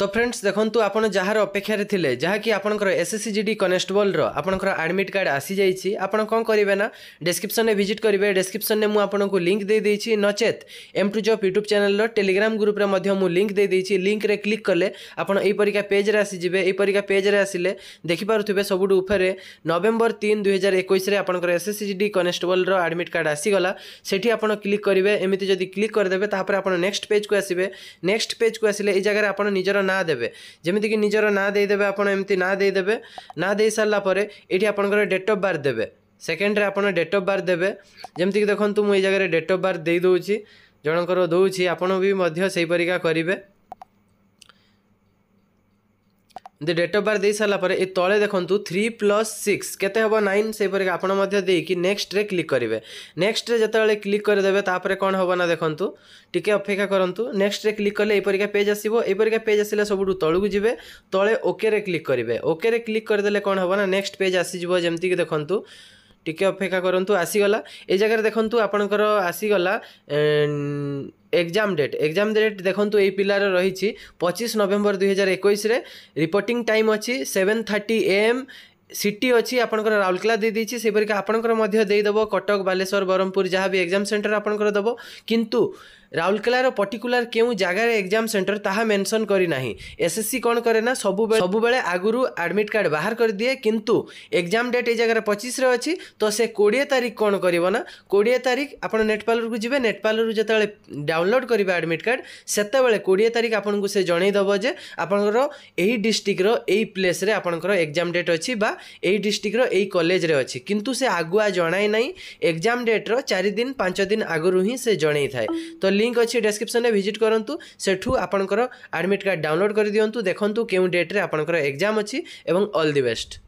তো ଫ୍ରେଣ୍ଡସ୍ ଦେଖନ୍ତୁ ଆପଣ ଯାହାର ଅପେକ୍ଷାରେ ଥିଲେ ଯାହାକି ଆପଣଙ୍କର ଏସ୍ଏସ୍ସି ଜି ଡି କନେଷ୍ଟବଲ୍ର ଆପଣଙ୍କର ଆଡ଼ମିଟ୍ କାର୍ଡ଼ ଆସିଯାଇଛି ଆପଣ କ'ଣ କରିବେ ନା ଡେସ୍କ୍ରିପ୍ସନ୍ରେ ଭିଜିଟ୍ କରିବେ ଡେସ୍କ୍ରିପ୍ସନ୍ରେ ମୁଁ ଆପଣଙ୍କୁ ଲିଙ୍କ୍ ଦେଇଦେଇଛି ନଚେତ୍ ଏମ୍ ଟୁ ଜବ୍ ୟୁଟ୍ୟୁବ୍ ଚ୍ୟାନେଲ୍ର ଟେଲିଗ୍ରାମ୍ ଗ୍ରୁପ୍ରେ ମଧ୍ୟ ମୁଁ ଲିଙ୍କ୍ ଦେଇଦେଇଛି ଲିଙ୍କ୍ରେ କ୍ଲିକ୍ କଲେ ଆପଣ ଏହିପରିକା ପେଜ୍ରେ ଆସିଯିବେ ଏହିପରିକା ପେଜ୍ରେ ଆସିଲେ ଦେଖିପାରୁଥିବେ ସବୁଠୁ ଉପରେ ନଭେମ୍ବର ତିନି ଦୁଇହଜାର ଏକୋଇଶରେ ଆପଣଙ୍କର ଏସ୍ଏସ୍ସି ଜି ଡି କନେଷ୍ଟବଲ୍ର ଆଡ଼ମିଟ୍ କାର୍ଡ଼ ଆସିଗଲା ସେଠି ଆପଣ କ୍ଲିକ୍ କରିବେ ଏମିତି ଯଦି କ୍ଲିକ୍ କରିଦେବେ ତାପରେ ଆପଣ ନେକ୍ସଟ ପେଜ୍କୁ ଆସିବେ ନେକ୍ସଟ ପେଜ୍କୁ ଆସିଲେ ଏଇ ଜାଗାରେ ଆପଣ ନିଜର না দেবে ଯେମିତିକି ନିଜର ନାଁ ଦେଇଦେବେ ଆପଣ ଏମିତି ନାଁ ଦେଇଦେବେ ନାଁ ଦେଇସାରିଲା ପରେ ଏଇଠି ଆପଣଙ୍କର ଡେଟ୍ ଅଫ୍ ବାର୍ଥ ଦେବେ ସେକେଣ୍ଡରେ ଆପଣ ଡେଟ୍ ଅଫ୍ ବାର୍ଥ ଦେବେ ଯେମିତିକି ଦେଖନ୍ତୁ ମୁଁ ଏଇ ଜାଗାରେ ଡେଟ୍ ଅଫ୍ ବାର୍ଥ ଦେଇଦେଉଛି ଜଣଙ୍କର ଦେଉଛି ଆପଣ ବି ମଧ୍ୟ ସେହିପରିକା କରିବେ दे डेट अफ बर्थ ଦେଇସାରିଲା ପରେ ଏ ତଳେ ଦେଖନ୍ତୁ ଥ୍ରୀ ପ୍ଲସ୍ ସିକ୍ସ କେତେ ହେବ ନାଇନ୍ ସେହିପରି ଆପଣ ମଧ୍ୟ ଦେଇକି ନେକ୍ସଟରେ କ୍ଲିକ୍ କରିବେ ନେକ୍ସଟରେ ଯେତେବେଳେ କ୍ଲିକ୍ କରିଦେବେ ତାପରେ କ'ଣ ହେବ ନା ଦେଖନ୍ତୁ ଟିକିଏ ଅପେକ୍ଷା କରନ୍ତୁ ନେକ୍ସଟରେ କ୍ଲିକ୍ କଲେ ଏପରିକା ପେଜ୍ ଆସିବ ଏପରିକା ପେଜ୍ ଆସିଲେ ସବୁଠୁ ତଳକୁ ଯିବେ ତଳେ ଓକେରେ କ୍ଲିକ୍ କରିବେ ଓକେରେ କ୍ଲିକ୍ କରିଦେଲେ କ'ଣ ହେବ ନା ନେକ୍ସଟ ପେଜ୍ ଆସିଯିବ ଯେମିତିକି ଦେଖନ୍ତୁ ଟିକେ ଅପେକ୍ଷା କରନ୍ତୁ ଆସିଗଲା ଏ ଜାଗାରେ ଦେଖନ୍ତୁ ଆପଣଙ୍କର ଆସିଗଲା ଏକ୍ଜାମ୍ ଡେଟ୍ ଏକ୍ଜାମ୍ ଡେଟ୍ ଦେଖନ୍ତୁ ଏଇ ପିଲାର ରହିଛି ପଚିଶ ନଭେମ୍ବର ଦୁଇହଜାର ଏକୋଇଶରେ ରିପୋର୍ଟିଂ ଟାଇମ୍ ଅଛି seven thirty A M city অছি আপনার রাউরকেলা দিয়েছি সেপরিক আপনার দেব কটক বালেশ্বর ব্রহ্মপুর যা বি এক্সাম সেন্টর আপনার দেব কিন্তু রাউরকেলার পর্টিকুলার কেউ জায়গায় এক্সাম সেন্টর তাহা মেনশন করি না এসএসসি কণ করে না সবুবে সবুবে আগর আডমিট কার্ড বাহার করে দিয়ে কিন্তু এক্সাম ডেট এই জায়গায় পঁচিশে অছি তো সে কোড়িয়ে তারিখ কণ করব না কোড়িয়ে তারিখ আপনার নেটপালরু যাবে নেটপালরু যেত ডাউনলোড করবে আডমিট কার্ড সেতবে কোড়িয়ে তারিখ আপনার সে জনাই দেব যে আপনার এই ডিস্ট্রিক্টর এই প্লেসে আপনার এক্সাম ডেট অছি বা এই ଡିଷ୍ଟ୍ରିକ୍ଟର ଏଇ କଲେଜରେ ଅଛି କିନ୍ତୁ ସେ ଆଗୁଆ ଜଣାଇ ନାହିଁ ଏକ୍ଜାମ୍ ଡେଟ୍ର ଚାରି ଦିନ ପାଞ୍ଚ ଦିନ ଆଗରୁ ହିଁ ସେ ଜଣେଇଥାଏ ତ ଲିଙ୍କ୍ ଅଛି ଡେସ୍କ୍ରିପ୍ସନ୍ରେ ଭିଜିଟ୍ କରନ୍ତୁ ସେଠୁ ଆପଣଙ୍କର ଆଡ଼ମିଟ୍ କାର୍ଡ଼ ଡାଉନଲୋଡ଼୍ କରିଦିଅନ୍ତୁ ଦେଖନ୍ତୁ କେଉଁ ଡେଟ୍ରେ ଆପଣଙ୍କର ଏକ୍ଜାମ୍ ଅଛି ଏବଂ ଅଲ୍ ଦି ବେଷ୍ଟ